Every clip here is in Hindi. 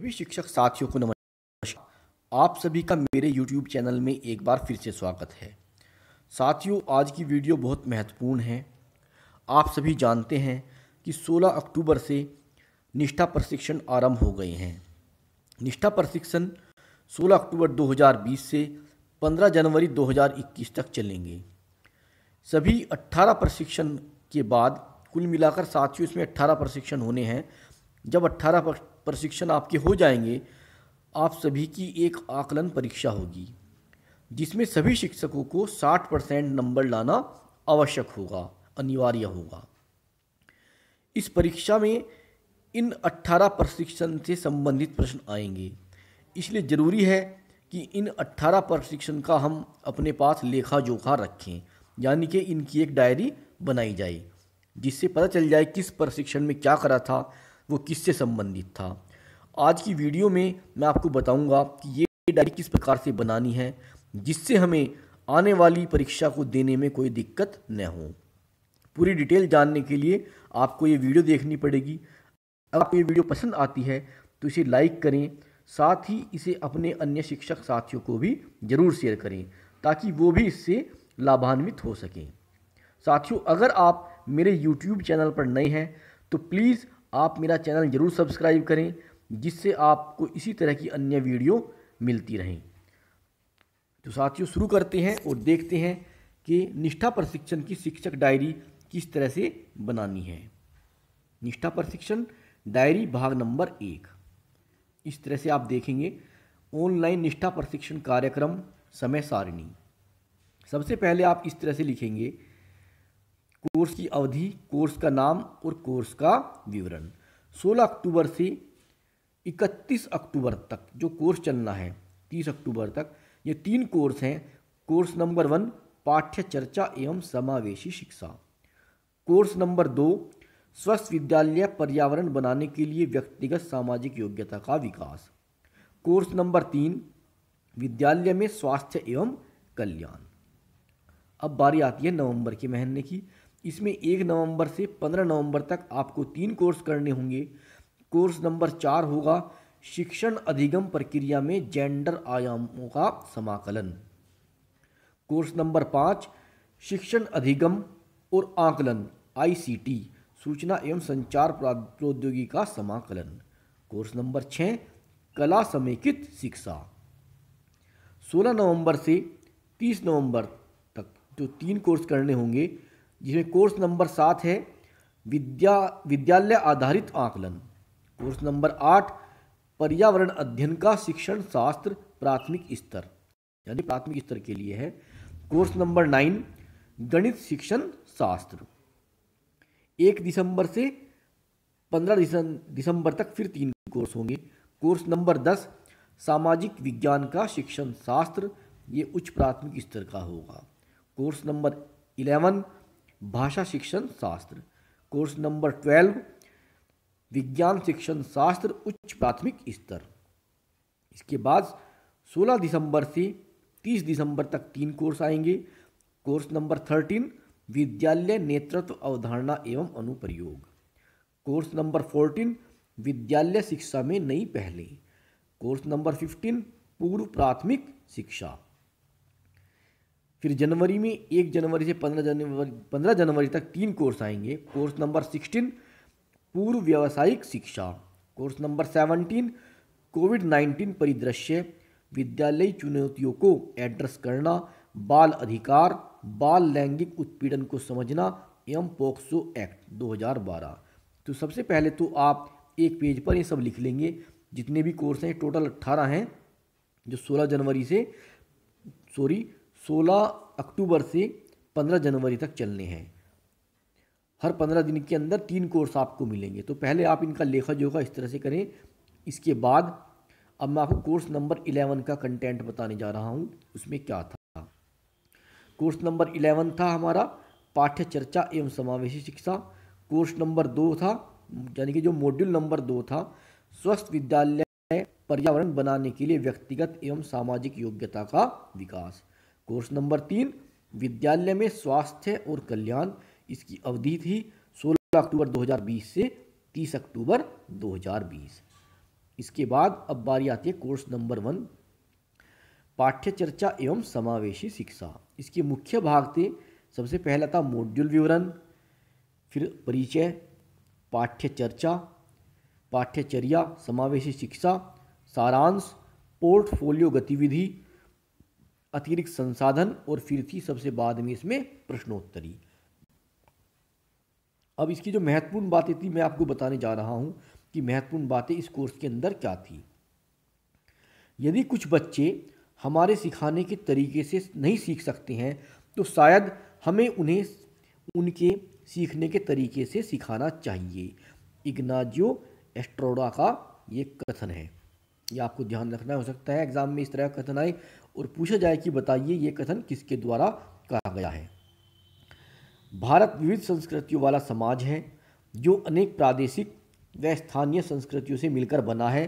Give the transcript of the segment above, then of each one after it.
सभी शिक्षक साथियों को नमस्कार आप सभी का मेरे YouTube चैनल में एक बार फिर से स्वागत है साथियों आज की वीडियो बहुत महत्वपूर्ण है आप सभी जानते हैं कि 16 अक्टूबर से निष्ठा प्रशिक्षण आरंभ हो गए हैं निष्ठा प्रशिक्षण 16 अक्टूबर 2020 से 15 जनवरी 2021 तक चलेंगे सभी 18 प्रशिक्षण के बाद कुल मिलाकर साथियों इसमें 18 प्रशिक्षण होने हैं जब 18 प्रशिक्षण आपके हो जाएंगे आप सभी की एक आकलन परीक्षा होगी जिसमें सभी शिक्षकों को 60 परसेंट नंबर लाना आवश्यक होगा अनिवार्य होगा इस परीक्षा में इन 18 प्रशिक्षण से संबंधित प्रश्न आएंगे इसलिए ज़रूरी है कि इन 18 प्रशिक्षण का हम अपने पास लेखा जोखा रखें यानी कि इनकी एक डायरी बनाई जाए जिससे पता चल जाए किस प्रशिक्षण में क्या करा था वो किससे संबंधित था आज की वीडियो में मैं आपको बताऊंगा कि ये डायरी किस प्रकार से बनानी है जिससे हमें आने वाली परीक्षा को देने में कोई दिक्कत न हो पूरी डिटेल जानने के लिए आपको ये वीडियो देखनी पड़ेगी अगर आपको ये वीडियो पसंद आती है तो इसे लाइक करें साथ ही इसे अपने अन्य शिक्षक साथियों को भी ज़रूर शेयर करें ताकि वो भी इससे लाभान्वित हो सकें साथियों अगर आप मेरे YouTube चैनल पर नए हैं तो प्लीज़ आप मेरा चैनल ज़रूर सब्सक्राइब करें जिससे आपको इसी तरह की अन्य वीडियो मिलती रहें तो साथियों शुरू करते हैं और देखते हैं कि निष्ठा प्रशिक्षण की शिक्षक डायरी किस तरह से बनानी है निष्ठा प्रशिक्षण डायरी भाग नंबर एक इस तरह से आप देखेंगे ऑनलाइन निष्ठा प्रशिक्षण कार्यक्रम समय सारिणी सबसे पहले आप इस तरह से लिखेंगे कोर्स की अवधि कोर्स का नाम और कोर्स का विवरण 16 अक्टूबर से 31 अक्टूबर तक जो कोर्स चलना है 30 अक्टूबर तक ये तीन कोर्स हैं कोर्स नंबर वन पाठ्य चर्चा एवं समावेशी शिक्षा कोर्स नंबर दो स्वस्थ विद्यालय पर्यावरण बनाने के लिए व्यक्तिगत सामाजिक योग्यता का विकास कोर्स नंबर तीन विद्यालय में स्वास्थ्य एवं कल्याण अब बारी आती है नवंबर के महीने की इसमें एक नवंबर से पंद्रह नवंबर तक आपको तीन कोर्स करने होंगे कोर्स नंबर चार होगा शिक्षण अधिगम प्रक्रिया में जेंडर आयामों का समाकलन कोर्स नंबर पाँच शिक्षण अधिगम और आकलन आईसीटी सूचना एवं संचार प्रौद्योगिकी का समाकलन कोर्स नंबर छः कला समेकित शिक्षा 16 नवंबर से 30 नवंबर तक जो तीन कोर्स करने होंगे जिसमें कोर्स नंबर सात है विद्या विद्यालय आधारित आकलन कोर्स नंबर आठ पर्यावरण अध्ययन का शिक्षण शास्त्र प्राथमिक स्तर यानी प्राथमिक स्तर के लिए है कोर्स नंबर नाइन गणित शिक्षण शास्त्र एक दिसंबर से पंद्रह दिसंबर तक फिर तीन कोर्स होंगे कोर्स नंबर दस सामाजिक विज्ञान का शिक्षण शास्त्र ये उच्च प्राथमिक स्तर का होगा कोर्स नंबर इलेवन भाषा शिक्षण शास्त्र कोर्स नंबर ट्वेल्व विज्ञान शिक्षण शास्त्र उच्च प्राथमिक स्तर इसके बाद 16 दिसंबर से 30 दिसंबर तक तीन कोर्स आएंगे कोर्स नंबर थर्टीन विद्यालय नेतृत्व अवधारणा एवं अनुप्रयोग कोर्स नंबर फोर्टीन विद्यालय शिक्षा में नई पहले कोर्स नंबर फिफ्टीन पूर्व प्राथमिक शिक्षा फिर जनवरी में एक जनवरी से पंद्रह जनवरी पंद्रह जनवरी तक तीन कोर्स आएंगे कोर्स नंबर सिक्सटीन पूर्व व्यावसायिक शिक्षा course number seventeen covid nineteen परिदृश्य विद्यालयी चुनौतियों को एड्रेस करना बाल अधिकार बाल लैंगिक उत्पीड़न को समझना एवं पोक्सो एक्ट 2012 तो सबसे पहले तो आप एक पेज पर ये सब लिख लेंगे जितने भी कोर्स हैं टोटल अट्ठारह हैं जो सोलह जनवरी से सॉरी 16 अक्टूबर से 15 जनवरी तक चलने हैं हर 15 दिन के अंदर तीन कोर्स आपको मिलेंगे तो पहले आप इनका लेखा जोखा इस तरह से करें इसके बाद अब मैं आपको कोर्स नंबर 11 का कंटेंट बताने जा रहा हूँ उसमें क्या था कोर्स नंबर 11 था हमारा पाठ्य चर्चा एवं समावेशी शिक्षा कोर्स नंबर दो था यानी कि जो मॉड्यूल नंबर दो था स्वस्थ विद्यालय पर्यावरण बनाने के लिए व्यक्तिगत एवं सामाजिक योग्यता का विकास कोर्स नंबर तीन विद्यालय में स्वास्थ्य और कल्याण इसकी अवधि थी 16 अक्टूबर 2020 से 30 अक्टूबर 2020 इसके बाद अब बारी आती है कोर्स नंबर वन पाठ्य चर्चा एवं समावेशी शिक्षा इसके मुख्य भाग थे सबसे पहला था मॉड्यूल विवरण फिर परिचय पाठ्य चर्चा पाठ्यचर्या समावेशी शिक्षा सारांश पोर्टफोलियो गतिविधि अतिरिक्त संसाधन और फिर थी सबसे बाद में इसमें प्रश्नोत्तरी अब इसकी जो महत्वपूर्ण बातें थी मैं आपको बताने जा रहा हूं कि महत्वपूर्ण बातें इस कोर्स के अंदर क्या थी यदि कुछ बच्चे हमारे सिखाने के तरीके से नहीं सीख सकते हैं तो शायद हमें उन्हें उनके सीखने के तरीके से सिखाना चाहिए इग्नाजियो एस्ट्रोडा का ये कथन है ये आपको ध्यान रखना हो सकता है एग्जाम में इस तरह का कथन आए और पूछा जाए कि बताइए ये कथन किसके द्वारा कहा गया है भारत विविध संस्कृतियों वाला समाज है जो अनेक प्रादेशिक व स्थानीय संस्कृतियों से मिलकर बना है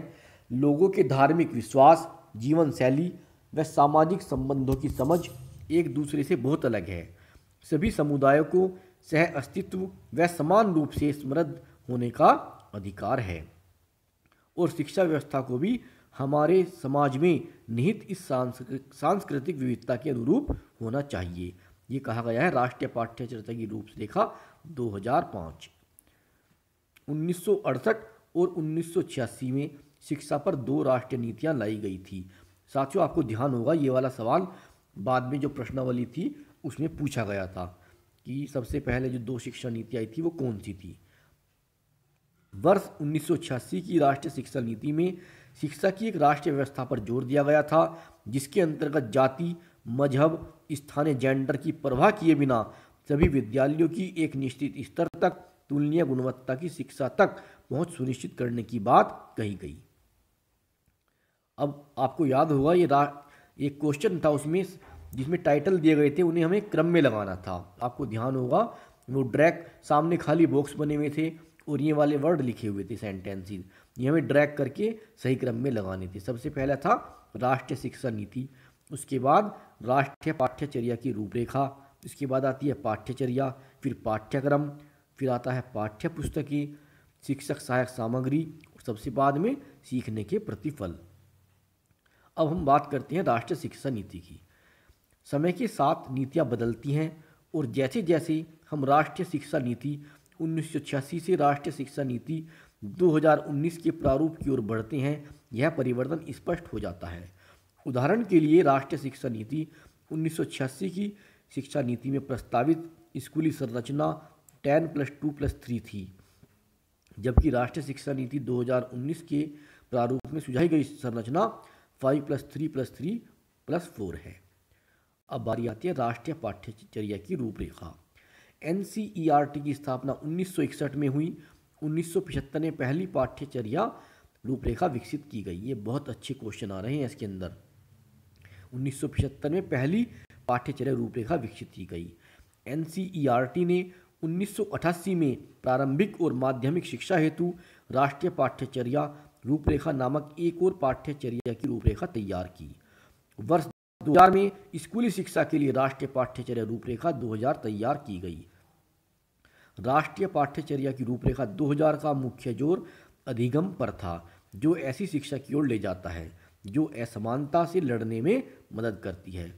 लोगों के धार्मिक विश्वास जीवन शैली व सामाजिक संबंधों की समझ एक दूसरे से बहुत अलग है सभी समुदायों को सह अस्तित्व व समान रूप से समृद्ध होने का अधिकार है और शिक्षा व्यवस्था को भी हमारे समाज में निहित इस सांस्कृतिक विविधता के अनुरूप होना चाहिए ये कहा गया है राष्ट्रीय पाठ्यचर्चा की रूपरेखा 2005 1968 और 1986 में शिक्षा पर दो राष्ट्रीय नीतियां लाई गई थी साथियों आपको ध्यान होगा ये वाला सवाल बाद में जो प्रश्नावली थी उसमें पूछा गया था कि सबसे पहले जो दो शिक्षा नीति आई थी वो कौन सी थी वर्ष 1986 की राष्ट्रीय शिक्षा नीति में शिक्षा की एक राष्ट्रीय व्यवस्था पर जोर दिया गया था जिसके अंतर्गत जाति मजहब स्थानीय जेंडर की परवाह किए बिना सभी विद्यालयों की एक निश्चित स्तर तक तुलनीय गुणवत्ता की शिक्षा तक पहुंच सुनिश्चित करने की बात कही गई अब आपको याद होगा ये एक क्वेश्चन था उसमें जिसमें टाइटल दिए गए थे उन्हें हमें क्रम में लगाना था आपको ध्यान होगा वो ड्रैक सामने खाली बॉक्स बने हुए थे और ये वाले वर्ड लिखे हुए थे सेंटेंसेस ये हमें ड्रैग करके सही क्रम में लगानी थी सबसे पहला था राष्ट्रीय शिक्षा नीति उसके बाद राष्ट्रीय पाठ्यचर्या की रूपरेखा इसके बाद आती है पाठ्यचर्या फिर पाठ्यक्रम फिर आता है पाठ्य पुस्तकें शिक्षक सहायक सामग्री और सबसे बाद में सीखने के प्रतिफल अब हम बात करते हैं राष्ट्रीय शिक्षा नीति की समय के साथ नीतियाँ बदलती हैं और जैसे जैसे हम राष्ट्रीय शिक्षा नीति उन्नीस से राष्ट्रीय शिक्षा नीति 2019 के प्रारूप की ओर बढ़ते हैं यह परिवर्तन स्पष्ट हो जाता है उदाहरण के लिए राष्ट्रीय शिक्षा नीति उन्नीस की शिक्षा नीति में प्रस्तावित स्कूली संरचना ten plus two plus three थी जबकि राष्ट्रीय शिक्षा नीति 2019 के प्रारूप में सुझाई गई संरचना five plus three plus three plus four है अब बारी आती है राष्ट्रीय पाठ्यचर्या की रूपरेखा एन की स्थापना उन्नीस में हुई उन्नीस में पहली पाठ्यचर्या रूपरेखा विकसित की गई ये बहुत अच्छे क्वेश्चन आ रहे हैं इसके अंदर उन्नीस में पहली पाठ्यचर्या रूपरेखा विकसित की गई एन ने उन्नीस में प्रारंभिक और माध्यमिक शिक्षा हेतु राष्ट्रीय पाठ्यचर्या रूपरेखा नामक एक और पाठ्यचर्या की रूपरेखा तैयार की वर्ष 2000 में स्कूली शिक्षा के लिए राष्ट्रीय पाठ्यचर्या रूपरेखा 2000 तैयार की गई राष्ट्रीय पाठ्यचर्या की रूपरेखा 2000 का मुख्य जोर अधिगम पर था जो ऐसी शिक्षा की ओर ले जाता है जो असमानता से लड़ने में मदद करती है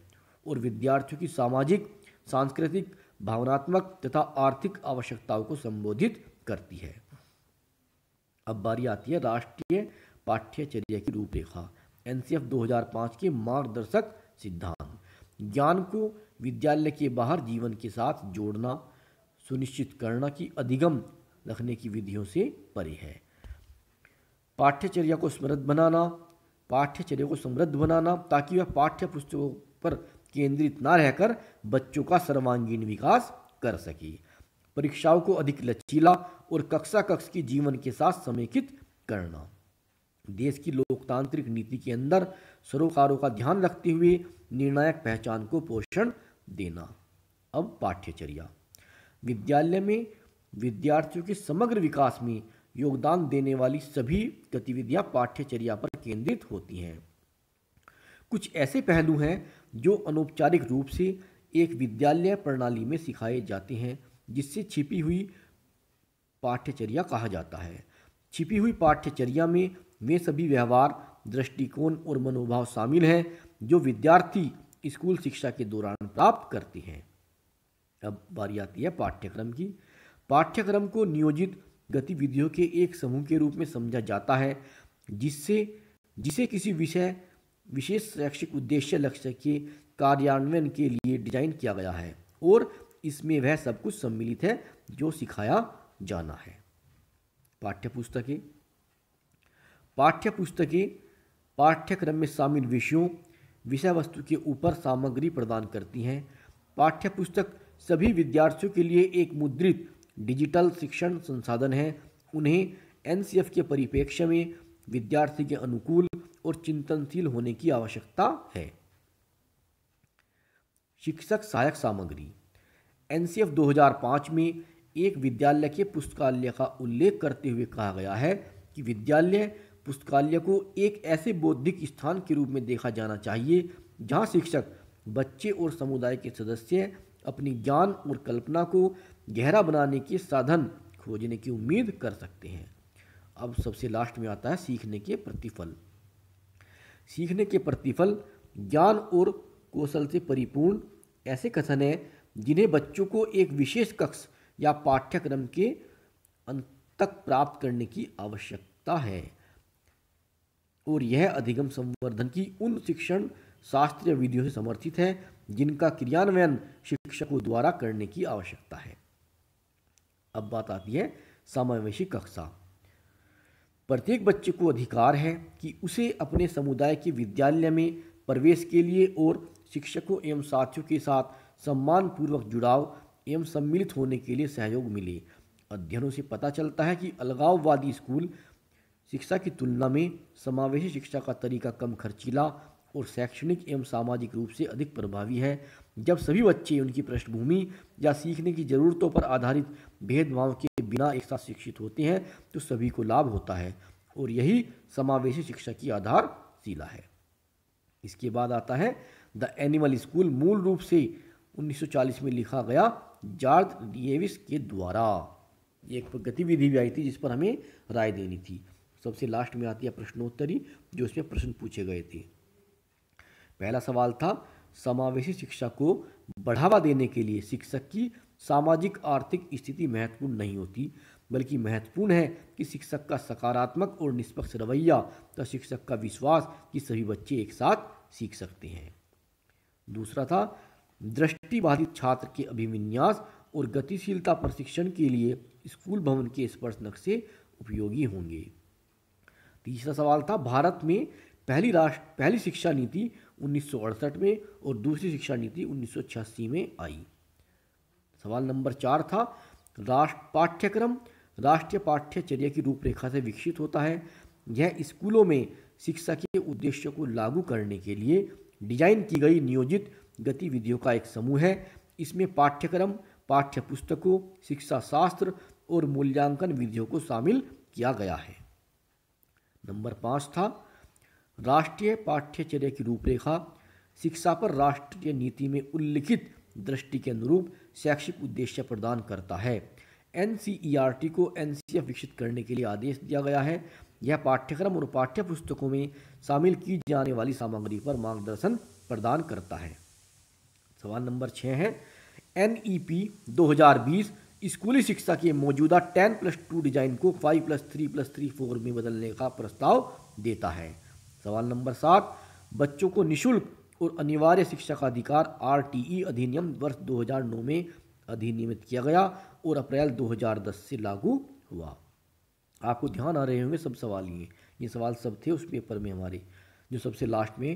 और विद्यार्थियों की सामाजिक सांस्कृतिक भावनात्मक तथा आर्थिक आवश्यकताओं को संबोधित करती है अब बारी आती है राष्ट्रीय पाठ्यचर्या की रूपरेखा एन 2005 के मार्गदर्शक सिद्धांत ज्ञान को विद्यालय के बाहर जीवन के साथ जोड़ना सुनिश्चित करना कि अधिगम रखने की विधियों से परे है पाठ्यचर्या को समृद्ध बनाना पाठ्यचर्या को समृद्ध बनाना ताकि वह पाठ्य पुस्तकों पर केंद्रित ना रहकर बच्चों का सर्वांगीण विकास कर सके परीक्षाओं को अधिक लचीला और कक्षा कक्ष की जीवन के साथ समेकित करना देश की लोकतांत्रिक नीति के अंदर सरोकारों का ध्यान रखते हुए निर्णायक पहचान को पोषण देना अब पाठ्यचर्या विद्यालय में विद्यार्थियों के समग्र विकास में योगदान देने वाली सभी गतिविधियां पाठ्यचर्या पर केंद्रित होती हैं कुछ ऐसे पहलू हैं जो अनौपचारिक रूप से एक विद्यालय प्रणाली में सिखाए जाते हैं जिससे छिपी हुई पाठ्यचर्या कहा जाता है छिपी हुई पाठ्यचर्या में वे सभी व्यवहार दृष्टिकोण और मनोभाव शामिल हैं जो विद्यार्थी स्कूल शिक्षा के दौरान प्राप्त करते हैं अब बारी आती है पाठ्यक्रम की पाठ्यक्रम को नियोजित गतिविधियों के एक समूह के रूप में समझा जाता है जिससे जिसे किसी विषय विशेष शैक्षिक उद्देश्य लक्ष्य के कार्यान्वयन के लिए डिजाइन किया गया है और इसमें वह सब कुछ सम्मिलित है जो सिखाया जाना है पाठ्य पुस्तकें पाठ्य पुस्तकें पाठ्यक्रम में शामिल विषयों विषय वस्तु के ऊपर सामग्री प्रदान करती हैं पाठ्य पुस्तक सभी विद्यार्थियों के लिए एक मुद्रित डिजिटल शिक्षण संसाधन है उन्हें एन के परिप्रेक्ष्य में विद्यार्थी के अनुकूल और चिंतनशील होने की आवश्यकता है शिक्षक सहायक सामग्री एन 2005 में एक विद्यालय के पुस्तकालय का उल्लेख करते हुए कहा गया है कि विद्यालय पुस्तकालय को एक ऐसे बौद्धिक स्थान के रूप में देखा जाना चाहिए जहां शिक्षक बच्चे और समुदाय के सदस्य अपनी ज्ञान और कल्पना को गहरा बनाने के साधन खोजने की उम्मीद कर सकते हैं अब सबसे लास्ट में आता है सीखने के प्रतिफल सीखने के प्रतिफल ज्ञान और कौशल से परिपूर्ण ऐसे कथन हैं जिन्हें बच्चों को एक विशेष कक्ष या पाठ्यक्रम के अंत तक प्राप्त करने की आवश्यकता है और यह अधिगम संवर्धन की उन शिक्षण शास्त्रीय विधियों से समर्थित हैं जिनका क्रियान्वयन शिक्षकों द्वारा करने की आवश्यकता है अब बात आती है समावेशी कक्षा प्रत्येक बच्चे को अधिकार है कि उसे अपने समुदाय के विद्यालय में प्रवेश के लिए और शिक्षकों एवं साथियों के साथ सम्मानपूर्वक जुड़ाव एवं सम्मिलित होने के लिए सहयोग मिले अध्ययनों से पता चलता है कि अलगाववादी स्कूल शिक्षा की तुलना में समावेशी शिक्षा का तरीका कम खर्चीला और शैक्षणिक एवं सामाजिक रूप से अधिक प्रभावी है जब सभी बच्चे उनकी पृष्ठभूमि या सीखने की ज़रूरतों पर आधारित भेदभाव के बिना एक साथ शिक्षित होते हैं तो सभी को लाभ होता है और यही समावेशी शिक्षा की आधारशिला है इसके बाद आता है द एनिमल स्कूल मूल रूप से 1940 में लिखा गया जॉर्ज डीएविस के द्वारा एक गतिविधि भी आई थी जिस पर हमें राय देनी थी सबसे लास्ट में आती है प्रश्नोत्तरी जो इसमें प्रश्न पूछे गए थे पहला सवाल था समावेशी शिक्षा को बढ़ावा देने के लिए शिक्षक की सामाजिक आर्थिक स्थिति महत्वपूर्ण नहीं होती बल्कि महत्वपूर्ण है कि शिक्षक का सकारात्मक और निष्पक्ष रवैया तथा शिक्षक का विश्वास कि सभी बच्चे एक साथ सीख सकते हैं दूसरा था दृष्टिबाधित छात्र के अभिविन्यास और गतिशीलता प्रशिक्षण के लिए स्कूल भवन के स्पर्श नक्शे उपयोगी होंगे तीसरा सवाल था भारत में पहली राष्ट्र पहली शिक्षा नीति उन्नीस में और दूसरी शिक्षा नीति उन्नीस में आई सवाल नंबर चार था राष्ट्र पाठ्यक्रम राष्ट्रीय पाठ्यचर्या की रूपरेखा से विकसित होता है यह स्कूलों में शिक्षा के उद्देश्य को लागू करने के लिए डिजाइन की गई नियोजित गतिविधियों का एक समूह है इसमें पाठ्यक्रम पाठ्य पुस्तकों शिक्षा शास्त्र और मूल्यांकन विधियों को शामिल किया गया है नंबर पाँच था राष्ट्रीय पाठ्यचर्या की रूपरेखा शिक्षा पर राष्ट्रीय नीति में उल्लिखित दृष्टि के अनुरूप शैक्षिक उद्देश्य प्रदान करता है एन को एन विकसित करने के लिए आदेश दिया गया है यह पाठ्यक्रम और पाठ्य पुस्तकों में शामिल की जाने वाली सामग्री पर मार्गदर्शन प्रदान करता है सवाल नंबर छः है एन ई पी दो स्कूली शिक्षा के मौजूदा टेन प्लस टू डिजाइन को five plus three plus three four में बदलने का प्रस्ताव देता है सवाल नंबर सात बच्चों को निशुल्क और अनिवार्य शिक्षा का अधिकार आरटीई अधिनियम वर्ष 2009 में अधिनियमित किया गया और अप्रैल 2010 से लागू हुआ आपको ध्यान आ रहे होंगे सब सवाल ये ये सवाल सब थे उस पेपर में हमारे जो सबसे लास्ट में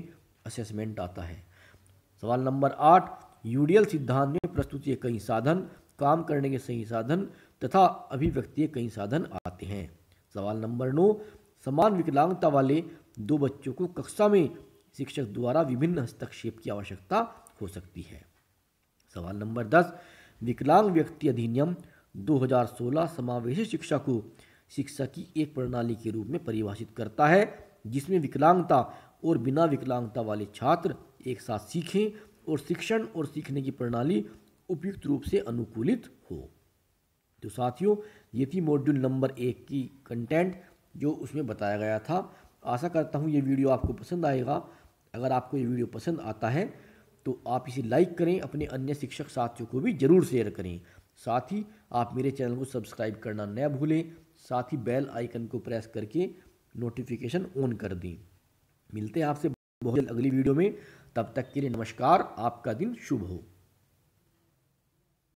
असेसमेंट आता है सवाल नंबर आठ यूडियल सिद्धांत में प्रस्तुत ये कई साधन काम करने के सही साधन तथा अभिव्यक्ति कई साधन आते हैं सवाल नंबर नौ समान विकलांगता वाले दो बच्चों को कक्षा में शिक्षक द्वारा विभिन्न हस्तक्षेप की आवश्यकता हो सकती है सवाल नंबर दस विकलांग व्यक्ति अधिनियम 2016 समावेशी शिक्षा को शिक्षा की एक प्रणाली के रूप में परिभाषित करता है जिसमें विकलांगता और बिना विकलांगता वाले छात्र एक साथ सीखें और शिक्षण और सीखने की प्रणाली उपयुक्त रूप से अनुकूलित हो तो साथियों ये थी मॉड्यूल नंबर एक की कंटेंट जो उसमें बताया गया था आशा करता हूँ ये वीडियो आपको पसंद आएगा अगर आपको ये वीडियो पसंद आता है तो आप इसे लाइक करें अपने अन्य शिक्षक साथियों को भी ज़रूर शेयर करें साथ ही आप मेरे चैनल को सब्सक्राइब करना न भूलें साथ ही बेल आइकन को प्रेस करके नोटिफिकेशन ऑन कर दें मिलते हैं आपसे बहुत जल्द अगली वीडियो में तब तक के लिए नमस्कार आपका दिन शुभ हो